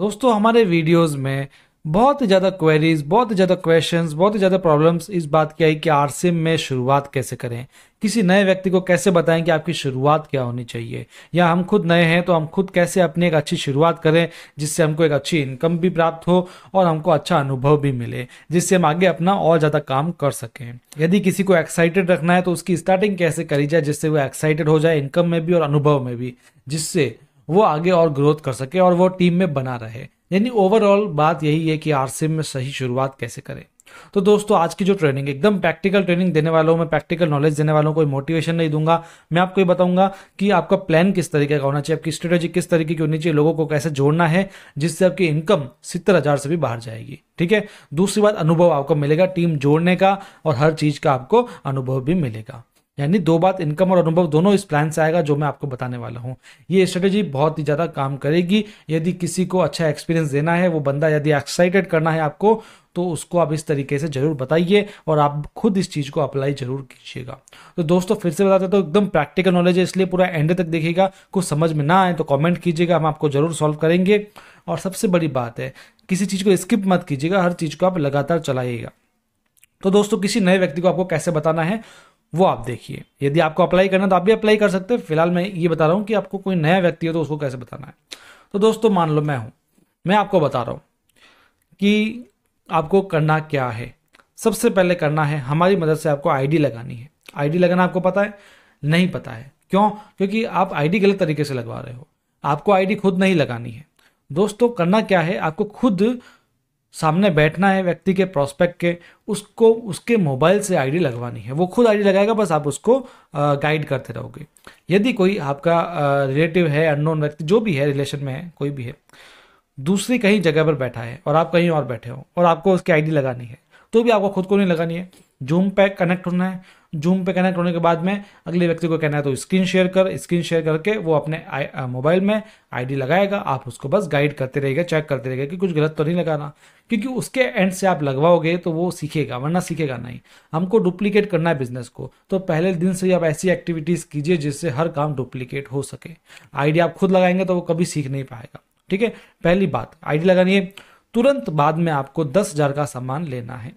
दोस्तों हमारे वीडियोस में बहुत ज़्यादा क्वेरीज बहुत ज़्यादा क्वेश्चंस बहुत ज़्यादा प्रॉब्लम्स इस बात की आई कि आर में शुरुआत कैसे करें किसी नए व्यक्ति को कैसे बताएं कि आपकी शुरुआत क्या होनी चाहिए या हम खुद नए हैं तो हम खुद कैसे अपनी एक अच्छी शुरुआत करें जिससे हमको एक अच्छी इनकम भी प्राप्त हो और हमको अच्छा अनुभव भी मिले जिससे हम आगे अपना और ज़्यादा काम कर सकें यदि किसी को एक्साइटेड रखना है तो उसकी स्टार्टिंग कैसे करी जाए जिससे वो एक्साइटेड हो जाए इनकम में भी और अनुभव में भी जिससे वो आगे और ग्रोथ कर सके और वो टीम में बना रहे यानी ओवरऑल बात यही है कि आरसीएम में सही शुरुआत कैसे करें तो दोस्तों आज की जो ट्रेनिंग एकदम प्रैक्टिकल ट्रेनिंग देने वालों में प्रैक्टिकल नॉलेज देने वालों को कोई मोटिवेशन नहीं दूंगा मैं आपको ये बताऊंगा कि आपका प्लान किस तरीके का होना चाहिए आपकी स्ट्रेटेजी किस तरीके की होनी चाहिए लोगों को कैसे जोड़ना है जिससे आपकी इनकम सितर हज़ार से भी बाहर जाएगी ठीक है दूसरी बात अनुभव आपको मिलेगा टीम जोड़ने का और हर चीज़ का आपको अनुभव भी मिलेगा यानी दो बात इनकम और अनुभव दोनों इस प्लान से आएगा जो मैं आपको बताने वाला हूँ ये स्ट्रेटेजी बहुत ही ज़्यादा काम करेगी यदि किसी को अच्छा एक्सपीरियंस देना है वो बंदा यदि एक्साइटेड करना है आपको तो उसको आप इस तरीके से ज़रूर बताइए और आप खुद इस चीज़ को अप्लाई ज़रूर कीजिएगा तो दोस्तों फिर से बताते तो एकदम प्रैक्टिकल नॉलेज है इसलिए पूरा एंड तक देखिएगा कुछ समझ में ना आए तो कमेंट कीजिएगा हम आपको ज़रूर सॉल्व करेंगे और सबसे बड़ी बात है किसी चीज़ को स्किप मत कीजिएगा हर चीज़ को आप लगातार चलाइएगा तो दोस्तों किसी नए व्यक्ति को आपको कैसे बताना है वो आप देखिए यदि आपको अप्लाई करना तो आप भी अप्लाई कर सकते हैं फिलहाल मैं ये बता रहा हूँ कि आपको कोई नया व्यक्ति हो तो उसको कैसे बताना है तो दोस्तों मान लो मैं हूँ मैं आपको बता रहा हूँ कि आपको करना क्या है सबसे पहले करना है हमारी मदद से आपको आईडी लगानी है आईडी लगाना आपको पता है नहीं पता है क्यों क्योंकि आप आईडी गलत तरीके से लगवा रहे हो आपको आईडी खुद नहीं लगानी है दोस्तों करना क्या है आपको खुद सामने बैठना है व्यक्ति के प्रोस्पेक्ट के उसको उसके मोबाइल से आईडी लगवानी है वो खुद आईडी लगाएगा बस आप उसको गाइड करते रहोगे यदि कोई आपका रिलेटिव है अननोन व्यक्ति जो भी है रिलेशन में है कोई भी है दूसरी कहीं जगह पर बैठा है और आप कहीं और बैठे हो और आपको उसकी आईडी लगानी है तो भी आपको खुद को नहीं लगानी है जूम पे कनेक्ट होना है जूम पे कनेक्ट होने के बाद में अगले व्यक्ति को कहना है तो स्क्रीन शेयर कर स्क्रीन शेयर करके वो अपने मोबाइल में आईडी लगाएगा आप उसको बस गाइड करते रहेगा चेक करते रहेगा कि कुछ गलत तो नहीं लगाना क्योंकि उसके एंड से आप लगवाओगे तो वो सीखेगा वरना सीखेगा नहीं हमको डुप्लीकेट करना है बिजनेस को तो पहले दिन से ही आप ऐसी एक्टिविटीज़ कीजिए जिससे हर काम डुप्लीकेट हो सके आईडी आप खुद लगाएंगे तो वो कभी सीख नहीं पाएगा ठीक है पहली बात आईडी लगानी है तुरंत बाद में आपको दस हज़ार का सामान लेना है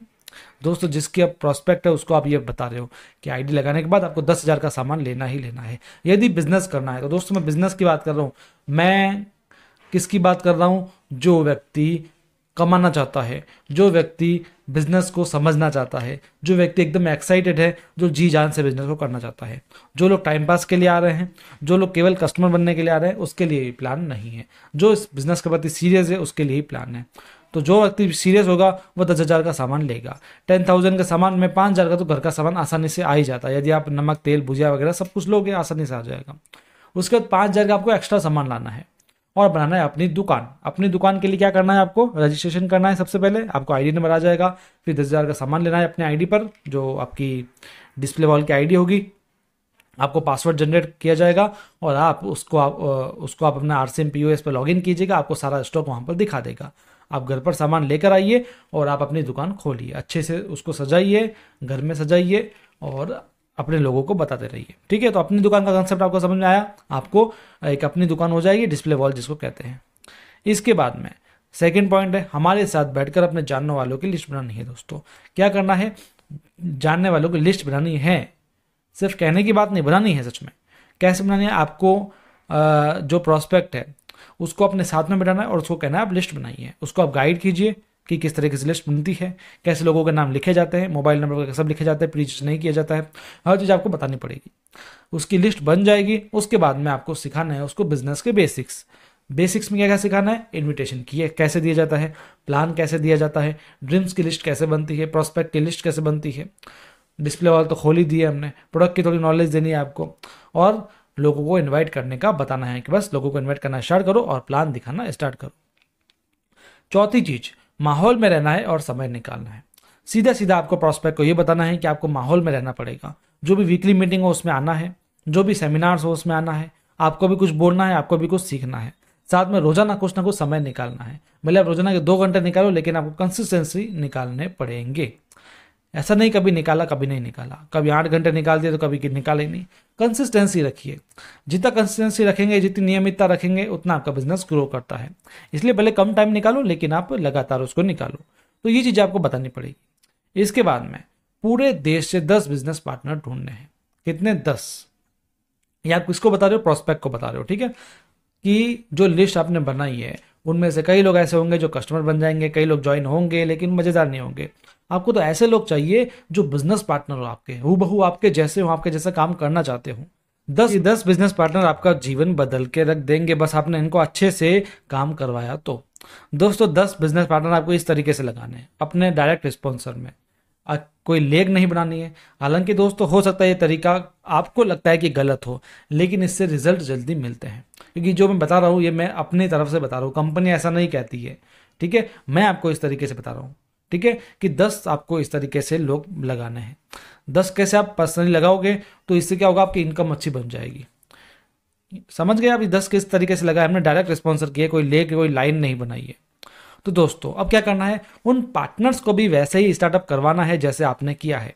दोस्तों जिसकी आप प्रोस्पेक्ट है उसको आप ये बता रहे हो कि आईडी लगाने के बाद आपको दस हज़ार का सामान लेना ही लेना है यदि बिजनेस करना है तो दोस्तों मैं बिजनेस की बात कर रहा हूँ मैं किसकी बात कर रहा हूँ जो व्यक्ति कमाना चाहता है जो व्यक्ति बिजनेस को समझना चाहता है जो व्यक्ति एकदम एक्साइटेड है जो जी जान से बिजनेस को करना चाहता है जो लोग टाइम पास के लिए आ रहे हैं जो लोग केवल कस्टमर बनने के लिए आ रहे हैं उसके लिए भी प्लान नहीं है जो इस बिजनेस के प्रति सीरियस है उसके लिए ही प्लान है तो जो व्यक्ति सीरियस होगा वो दस हज़ार का सामान लेगा टेन थाउजेंड का सामान में पाँच हज़ार का तो घर का सामान आसानी से आ ही जाता है यदि आप नमक तेल भुजिया वगैरह सब कुछ लोगे आसानी से आ जाएगा उसके बाद पाँच हज़ार का आपको एक्स्ट्रा सामान लाना है और बनाना है अपनी दुकान अपनी दुकान के लिए क्या करना है आपको रजिस्ट्रेशन करना है सबसे पहले आपको आईडी नंबर आ जाएगा फिर दस हज़ार का सामान लेना है अपने आईडी पर जो आपकी डिस्प्ले वॉल की आईडी होगी आपको पासवर्ड जनरेट किया जाएगा और आप उसको आप उसको आप अपना R C M P O S पर लॉग इन कीजिएगा आपको सारा स्टॉक वहाँ पर दिखा देगा आप घर पर सामान लेकर आइए और आप अपनी दुकान खोलिए अच्छे से उसको सजाइए घर में सजाइए और अपने लोगों को बताते रहिए ठीक है तो अपनी दुकान का कंसेप्ट आपको समझ में आया आपको एक अपनी दुकान हो जाएगी डिस्प्ले वॉल जिसको कहते हैं इसके बाद में सेकेंड पॉइंट है हमारे साथ बैठकर अपने जानने वालों की लिस्ट बनानी है दोस्तों क्या करना है जानने वालों की लिस्ट बनानी है सिर्फ कहने की बात नहीं बनानी है सच में कैसे बनानी है आपको जो प्रोस्पेक्ट है उसको अपने साथ में बैठाना है और उसको कहना है आप लिस्ट बनाइए उसको आप गाइड कीजिए कि किस तरीके से लिस्ट बनती है कैसे लोगों के नाम लिखे जाते हैं मोबाइल नंबर वगैरह सब लिखे जाते हैं प्रीज नहीं किया जाता है हर चीज़ आपको बतानी पड़ेगी उसकी लिस्ट बन जाएगी उसके बाद में आपको सिखाना है उसको बिजनेस के बेसिक्स बेसिक्स में क्या क्या सिखाना है इन्विटेशन की कैसे दिया जाता है प्लान कैसे दिया जाता है ड्रीम्स की लिस्ट कैसे बनती है प्रोस्पेक्ट की लिस्ट कैसे बनती है डिस्प्ले वाल तो खोल ही दी है हमने प्रोडक्ट की थोड़ी नॉलेज देनी है आपको और लोगों को इनवाइट करने का बताना है कि बस लोगों को इनवाइट करना स्टार्ट करो और प्लान दिखाना स्टार्ट करो चौथी चीज़ माहौल में रहना है और समय निकालना है सीधा सीधा आपको प्रॉस्पेक्ट को ये बताना है कि आपको माहौल में रहना पड़ेगा जो भी वीकली मीटिंग हो उसमें आना है जो भी सेमिनार्स हो उसमें आना है आपको भी कुछ बोलना है आपको भी कुछ सीखना है साथ में रोजाना कुछ ना कुछ समय निकालना है मतलब रोजाना के दो घंटे निकालो लेकिन आपको कंसिस्टेंसी निकालने पड़ेंगे ऐसा नहीं कभी निकाला कभी नहीं निकाला कभी आठ घंटे निकाल दिए तो कभी निकाले नहीं कंसिस्टेंसी रखिए जितना कंसिस्टेंसी रखेंगे जितनी नियमितता रखेंगे उतना आपका बिजनेस ग्रो करता है इसलिए भले कम टाइम निकालो लेकिन आप लगातार उसको निकालो तो ये चीज़ आपको बतानी पड़ेगी इसके बाद में पूरे देश से दस बिजनेस पार्टनर ढूंढने हैं कितने दस या आप किसको बता रहे हो प्रोस्पेक्ट को बता रहे हो ठीक है कि जो लिस्ट आपने बनाई है उनमें से कई लोग ऐसे होंगे जो कस्टमर बन जाएंगे कई लोग ज्वाइन होंगे लेकिन मज़ेदार नहीं होंगे आपको तो ऐसे लोग चाहिए जो बिजनेस पार्टनर हो आपके हु बहू आपके जैसे हो आपके जैसा काम करना चाहते हो दस दस बिजनेस पार्टनर आपका जीवन बदल के रख देंगे बस आपने इनको अच्छे से काम करवाया तो दोस्तों दस बिजनेस पार्टनर आपको इस तरीके से लगाने हैं अपने डायरेक्ट रिस्पॉन्सर में कोई लेग नहीं बनानी है हालांकि दोस्तों हो सकता है ये तरीका आपको लगता है कि गलत हो लेकिन इससे रिजल्ट जल्दी मिलते हैं क्योंकि जो मैं बता रहा हूँ ये मैं अपनी तरफ से बता रहा हूँ कंपनी ऐसा नहीं कहती है ठीक है मैं आपको इस तरीके से बता रहा हूँ ठीक है कि दस आपको इस तरीके से लोग लगाने हैं दस कैसे आप पर्सनली लगाओगे तो इससे क्या होगा आपकी इनकम अच्छी बन जाएगी समझ गए आप दस किस तरीके से लगाए हमने डायरेक्ट रिस्पॉन्सर किया कोई ले कोई लाइन नहीं बनाई है तो दोस्तों अब क्या करना है उन पार्टनर्स को भी वैसे ही स्टार्टअप करवाना है जैसे आपने किया है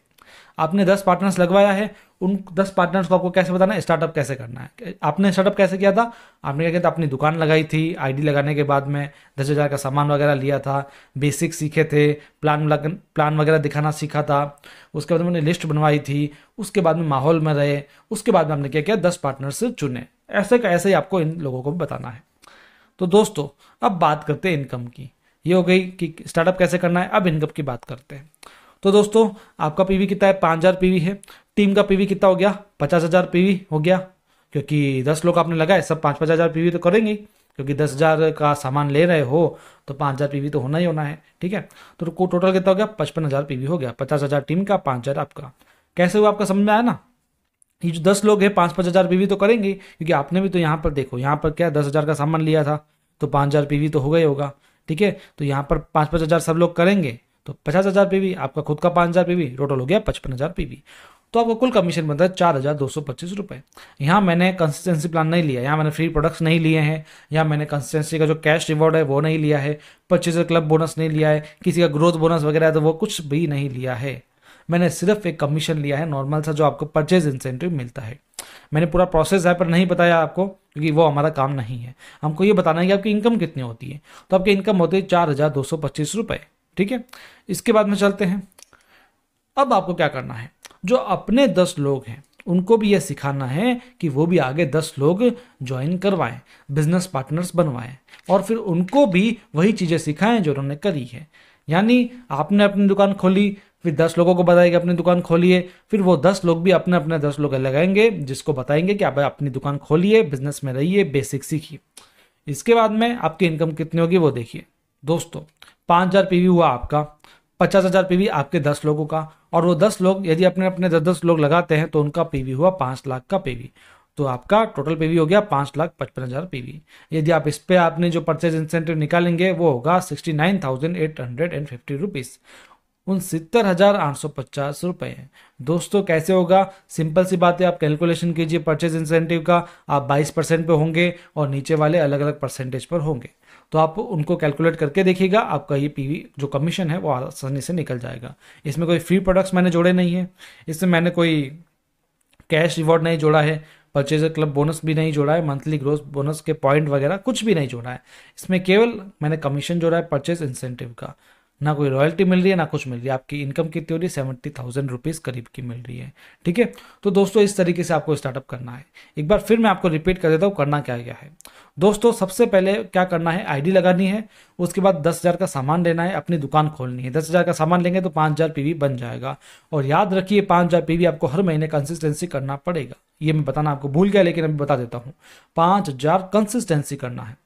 आपने दस पार्टनर्स लगवाया है उन दस पार्टनर्स को आपको कैसे बताना है स्टार्टअप कैसे करना है आपने स्टार्टअप कैसे किया था आपने क्या किया था अपनी दुकान लगाई थी आईडी लगाने के बाद में दस हज़ार का सामान वगैरह लिया था बेसिक सीखे थे प्लान प्लान वगैरह दिखाना सीखा था उसके बाद मैंने लिस्ट बनवाई थी उसके बाद में माहौल में रहे उसके बाद में आपने क्या किया दस पार्टनर्स चुने ऐसे का ऐसे ही आपको इन लोगों को बताना है तो दोस्तों अब बात करते हैं इनकम की ये हो गई कि स्टार्टअप कैसे करना है अब इनकम की बात करते हैं तो दोस्तों आपका पीवी कितना है पाँच हज़ार पीवी है टीम का पीवी कितना हो गया पचास हज़ार पीवी हो गया क्योंकि दस लोग आपने लगाए सब पाँच पचास हज़ार पीवी तो करेंगे क्योंकि दस हज़ार का सामान ले रहे हो तो पाँच हज़ार पीवी तो होना ही होना है ठीक है तो टोटल कितना हो गया पचपन हज़ार पीवी हो गया पचास हज़ार टीम का पाँच हज़ार आपका कैसे हुआ आपका समझ में आया ना ये जो दस लोग हैं पाँच पाँच हज़ार पीवी तो करेंगे क्योंकि आपने भी तो यहाँ पर देखो यहाँ पर क्या दस हज़ार का सामान लिया था तो पाँच हज़ार पीवी तो हो ही होगा ठीक है तो यहाँ पर पाँच पाँच हज़ार सब लोग करेंगे तो पचास हज़ार पीवी आपका खुद का पाँच हज़ार पीवी टोटल हो गया पचपन हज़ार पीवी तो आपका कुल कमीशन बनता है चार हज़ार दो सौ पच्चीस रुपए यहाँ मैंने कंसिस्टेंसी प्लान नहीं लिया यहाँ मैंने फ्री प्रोडक्ट्स नहीं लिए हैं यहाँ मैंने कंसिस्टेंसी का जो कैश रिवॉर्ड है वो नहीं लिया है परचेजर क्लब बोनस नहीं लिया है किसी का ग्रोथ बोनस वगैरह है तो वो कुछ भी नहीं लिया है मैंने सिर्फ एक कमीशन लिया है नॉर्मल सा जो आपको परचेज इंसेंटिव मिलता है मैंने पूरा प्रोसेस है पर नहीं बताया आपको क्योंकि वो हमारा काम नहीं है हमको ये बताना है कि आपकी इनकम कितनी होती है तो आपकी इनकम होती है चार हज़ार दो सौ पच्चीस रुपए ठीक है इसके बाद में चलते हैं अब आपको क्या करना है जो अपने दस लोग हैं उनको भी यह सिखाना है कि वो भी आगे दस लोग ज्वाइन करवाएं बिजनेस पार्टनर्स बनवाएं और फिर उनको भी वही चीज़ें सिखाएं जो उन्होंने करी है यानी आपने अपनी दुकान खोली फिर दस लोगों को बताएगी अपनी दुकान खोलिए फिर वो दस लोग भी अपने अपने दस लोग लगाएंगे जिसको बताएंगे कि आप अपनी दुकान खोलिए बिजनेस में रहिए बेसिक सीखिए इसके बाद में आपकी इनकम कितनी होगी वो देखिए दोस्तों पाँच हज़ार पी हुआ आपका पचास हज़ार पी आपके दस लोगों का और वो दस लोग यदि अपने अपने दस दस लोग लगाते हैं तो उनका पी हुआ पाँच लाख का पी तो आपका टोटल पी हो गया पाँच लाख पचपन हज़ार पी यदि आप इस पर आपने जो परचेज इंसेंटिव निकालेंगे वो होगा sixty nine thousand eight hundred and fifty rupees उन सितर हज़ार आठ सौ पचास रुपये हैं दोस्तों कैसे होगा सिंपल सी बात है आप कैलकुलेशन कीजिए परचेज इंसेंटिव का आप बाईस परसेंट पर होंगे और नीचे वाले अलग अलग परसेंटेज पर होंगे तो आप उनको कैलकुलेट करके देखिएगा आपका ये पीवी जो कमीशन है वो आसानी से निकल जाएगा इसमें कोई फ्री प्रोडक्ट्स मैंने जोड़े नहीं है इसमें मैंने कोई कैश रिवॉर्ड नहीं जोड़ा है परचेजर क्लब बोनस भी नहीं जोड़ा है मंथली ग्रोथ बोनस के पॉइंट वगैरह कुछ भी नहीं जोड़ा है इसमें केवल मैंने कमीशन जोड़ा है परचेज इंसेंटिव का ना कोई रॉयल्टी मिल रही है ना कुछ मिल रही है आपकी इनकम कितनी हो रही है सेवेंटी थाउजेंड रुपीज़ करीब की मिल रही है ठीक है तो दोस्तों इस तरीके से आपको स्टार्टअप करना है एक बार फिर मैं आपको रिपीट कर देता हूँ करना क्या क्या है दोस्तों सबसे पहले क्या करना है आईडी लगानी है उसके बाद दस हज़ार का सामान लेना है अपनी दुकान खोलनी है दस हज़ार का सामान लेंगे तो पाँच हज़ार पीवी बन जाएगा और याद रखिए पाँच हज़ार पीवी आपको हर महीने कंसिस्टेंसी करना पड़ेगा ये मैं बताना आपको भूल गया लेकिन अभी बता देता हूँ पाँच हज़ार कंसिस्टेंसी करना है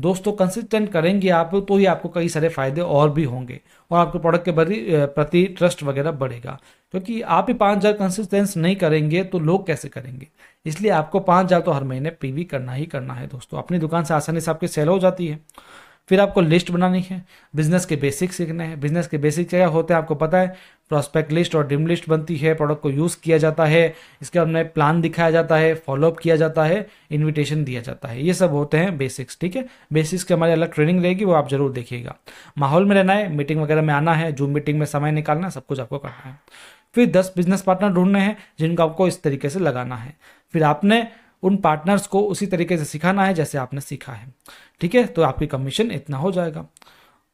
दोस्तों कंसिस्टेंट करेंगे आप तो ही आपको कई सारे फायदे और भी होंगे और आपके प्रोडक्ट के प्रति ट्रस्ट वगैरह बढ़ेगा क्योंकि आप ही पाँच हज़ार कंसिस्टेंस नहीं करेंगे तो लोग कैसे करेंगे इसलिए आपको पाँच हज़ार तो हर महीने पीवी करना ही करना है दोस्तों अपनी दुकान से आसानी से आपकी सेल हो जाती है फिर आपको लिस्ट बनानी है बिजनेस के बेसिक सीखने हैं बिजनेस के बेसिक क्या होते हैं आपको पता है प्रोस्पेक्ट लिस्ट और ड्रीम लिस्ट बनती है प्रोडक्ट को यूज़ किया जाता है इसके बाद में प्लान दिखाया जाता है फॉलोअप किया जाता है इनविटेशन दिया जाता है ये सब होते हैं बेसिक्स ठीक है बेसिक्स की हमारी अलग ट्रेनिंग रहेगी वो आप जरूर देखिएगा माहौल में रहना है मीटिंग वगैरह में आना है जूम मीटिंग में समय निकालना सब कुछ आपको करना है फिर दस बिजनेस पार्टनर ढूंढने हैं जिनको आपको इस तरीके से लगाना है फिर आपने उन पार्टनर्स को उसी तरीके से सिखाना है जैसे आपने सीखा है ठीक है तो आपकी कमीशन इतना हो जाएगा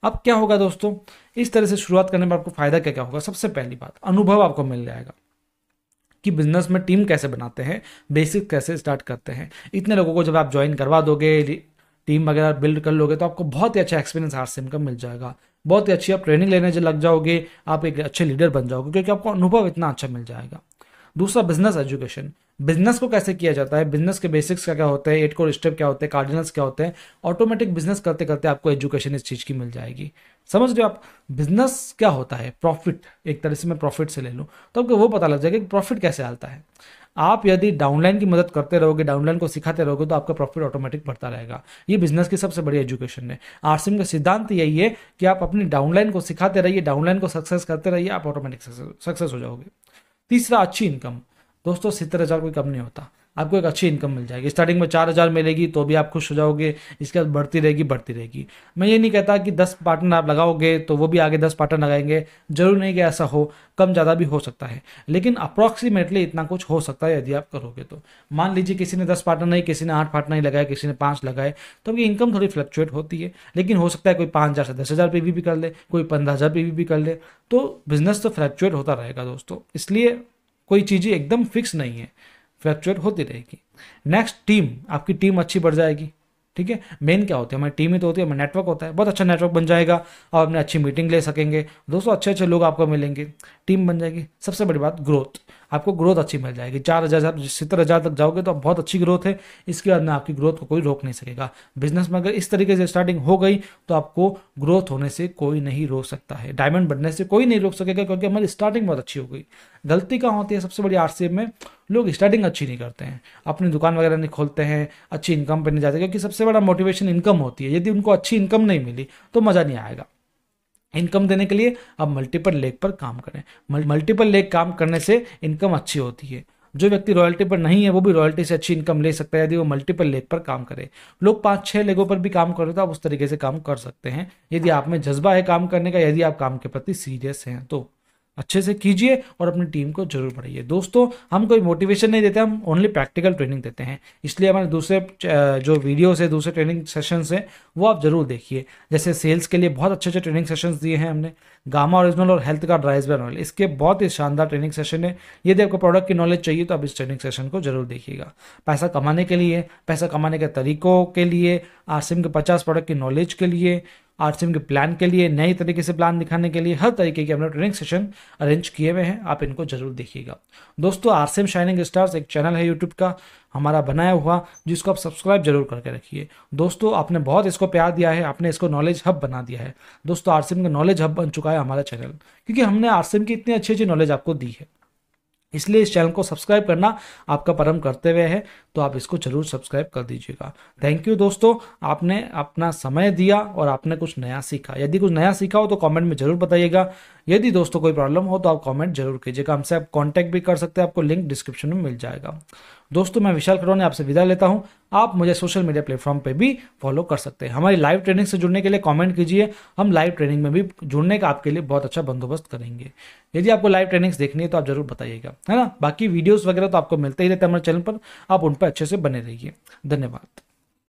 अब क्या होगा दोस्तों इस तरह से शुरुआत करने में आपको फ़ायदा क्या क्या होगा सबसे पहली बात अनुभव आपको मिल जाएगा कि बिजनेस में टीम कैसे बनाते हैं बेसिक कैसे स्टार्ट करते हैं इतने लोगों को जब आप ज्वाइन करवा दोगे टीम वगैरह बिल्ड कर लोगे तो आपको बहुत ही अच्छा एक्सपीरियंस आर सिम का मिल जाएगा बहुत ही अच्छी आप ट्रेनिंग लेने लग जाओगे आप एक अच्छे लीडर बन जाओगे क्योंकि आपको अनुभव इतना अच्छा मिल जाएगा दूसरा बिजनेस एजुकेशन बिजनेस को कैसे किया जाता है बिजनेस के बेसिक्स क्या क्या होते हैं एट कोर स्टेप क्या होते हैं कार्डिनल्स क्या होते हैं ऑटोमेटिक बिजनेस करते करते आपको एजुकेशन इस चीज़ की मिल जाएगी समझ लो आप बिजनेस क्या होता है प्रॉफिट एक तरह से मैं प्रॉफिट से ले लूँ तो आपको वो पता लग जाएगा कि प्रॉफिट कैसे आता है आप यदि डाउनलाइन की मदद करते रहोगे डाउनलाइन को सिखाते रहोगे तो आपका प्रॉफिट ऑटोमेटिक बढ़ता रहेगा ये बिजनेस की सबसे बड़ी एजुकेशन है आरसीएम का सिद्धांत यही है कि आप अपनी डाउनलाइन को सिखाते रहिए डाउनलाइन को सक्सेस करते रहिए आप ऑटोमेटिक सक्सेस हो जाओगे तीसरा अच्छी इनकम दोस्तों सत्तर हज़ार कोई कम नहीं होता आपको एक अच्छी इनकम मिल जाएगी स्टार्टिंग में चार हज़ार मिलेगी तो भी आप खुश हो जाओगे इसके बाद बढ़ती रहेगी बढ़ती रहेगी मैं ये नहीं कहता कि दस पार्टनर आप लगाओगे तो वो भी आगे दस पार्टनर लगाएंगे जरूर नहीं कि ऐसा हो कम ज़्यादा भी हो सकता है लेकिन अप्रॉक्सीमेटली इतना कुछ हो सकता है यदि आप करोगे तो मान लीजिए किसी ने दस पार्टनर नहीं किसी ने आठ पार्टनर ही लगाए किसी ने पाँच लगाए तो आपकी इनकम थोड़ी फ्लक्चुएट होती है लेकिन हो सकता है कोई पाँच हज़ार से दस हज़ार पे भी, कर ले कोई पंद्रह हज़ार पे भी, भी कर ले तो बिजनेस तो फ्लक्चुएट होता रहेगा दोस्तों इसलिए कोई चीज़ें एकदम फिक्स नहीं है फ्लैक्चुएट होती रहेगी नेक्स्ट टीम आपकी टीम अच्छी बढ़ जाएगी ठीक है मेन क्या होती है हमारी टीम ही तो होती है हमारा नेटवर्क होता है बहुत अच्छा नेटवर्क बन जाएगा और अपने अच्छी मीटिंग ले सकेंगे दोस्तों अच्छे अच्छे लोग आपको मिलेंगे टीम बन जाएगी सबसे बड़ी बात ग्रोथ आपको ग्रोथ अच्छी मिल जाएगी चार हज़ार सत्तर हज़ार तक जाओगे तो आप बहुत अच्छी ग्रोथ है इसके बाद में आपकी ग्रोथ को कोई रोक नहीं सकेगा बिजनेस में अगर इस तरीके से स्टार्टिंग हो गई तो आपको ग्रोथ होने से कोई नहीं रोक सकता है डायमंड बनने से कोई नहीं रोक सकेगा क्योंकि हमारी स्टार्टिंग बहुत अच्छी हो गई गलती कहाँ होती है सबसे बड़ी आर में लोग स्टार्टिंग अच्छी नहीं करते हैं अपनी दुकान वगैरह नहीं खोलते हैं अच्छी इनकम पर नहीं जाते क्योंकि सबसे बड़ा मोटिवेशन इनकम होती है यदि उनको अच्छी इनकम नहीं मिली तो मज़ा नहीं आएगा इनकम देने के लिए आप मल्टीपल लेग पर काम करें मल्टीपल लेग काम करने से इनकम अच्छी होती है जो व्यक्ति रॉयल्टी पर नहीं है वो भी रॉयल्टी से अच्छी इनकम ले सकता है यदि वो मल्टीपल लेग पर काम करे लोग पाँच छह लेगों पर भी काम रहे तो आप उस तरीके से काम कर सकते हैं यदि हाँ। आप में जज्बा है काम करने का यदि आप काम के प्रति सीरियस हैं तो अच्छे से कीजिए और अपनी टीम को जरूर पढ़िए दोस्तों हम कोई मोटिवेशन नहीं देते हम ओनली प्रैक्टिकल ट्रेनिंग देते हैं इसलिए हमारे दूसरे जो वीडियोस है दूसरे ट्रेनिंग सेशंस हैं वो आप जरूर देखिए जैसे सेल्स के लिए बहुत अच्छे अच्छे ट्रेनिंग सेशंस दिए हैं हमने गामा ओरिजिनल और हेल्थ का ड्राइज बाय इसके बहुत ही शानदार ट्रेनिंग सेशन है यदि आपको प्रोडक्ट की नॉलेज चाहिए तो आप इस ट्रेनिंग सेशन को जरूर देखिएगा पैसा कमाने के लिए पैसा कमाने के तरीकों के लिए आसिम के पचास प्रोडक्ट की नॉलेज के लिए आरसीएम के प्लान के लिए नए तरीके से प्लान दिखाने के लिए हर तरीके के हमने ट्रेनिंग सेशन अरेंज किए हुए हैं आप इनको जरूर देखिएगा दोस्तों आरसीएम शाइनिंग स्टार्स एक चैनल है यूट्यूब का हमारा बनाया हुआ जिसको आप सब्सक्राइब जरूर करके रखिए दोस्तों आपने बहुत इसको प्यार दिया है आपने इसको नॉलेज हब बना दिया है दोस्तों आरसीएम का नॉलेज हब बन चुका है हमारा चैनल क्योंकि हमने आरसीएम की इतनी अच्छी अच्छी नॉलेज आपको दी है इसलिए इस चैनल को सब्सक्राइब करना आपका परम कर्तव्य है तो आप इसको जरूर सब्सक्राइब कर दीजिएगा थैंक यू दोस्तों आपने अपना समय दिया और आपने कुछ नया सीखा यदि कुछ नया सीखा हो तो कमेंट में जरूर बताइएगा यदि दोस्तों कोई प्रॉब्लम हो तो आप कमेंट जरूर कीजिएगा हमसे आप कॉन्टैक्ट भी कर सकते हैं आपको लिंक डिस्क्रिप्शन में मिल जाएगा दोस्तों मैं विशाल करोने आपसे विदा लेता हूं आप मुझे सोशल मीडिया प्लेटफॉर्म पे भी फॉलो कर सकते हैं हमारी लाइव ट्रेनिंग से जुड़ने के लिए कमेंट कीजिए हम लाइव ट्रेनिंग में भी जुड़ने का आपके लिए बहुत अच्छा बंदोबस्त करेंगे यदि आपको लाइव ट्रेनिंग्स देखनी है तो आप जरूर बताइएगा है ना बाकी वीडियोस वगैरह तो आपको मिलते ही रहते हैं हमारे चैनल पर आप उन पर अच्छे से बने रहिए धन्यवाद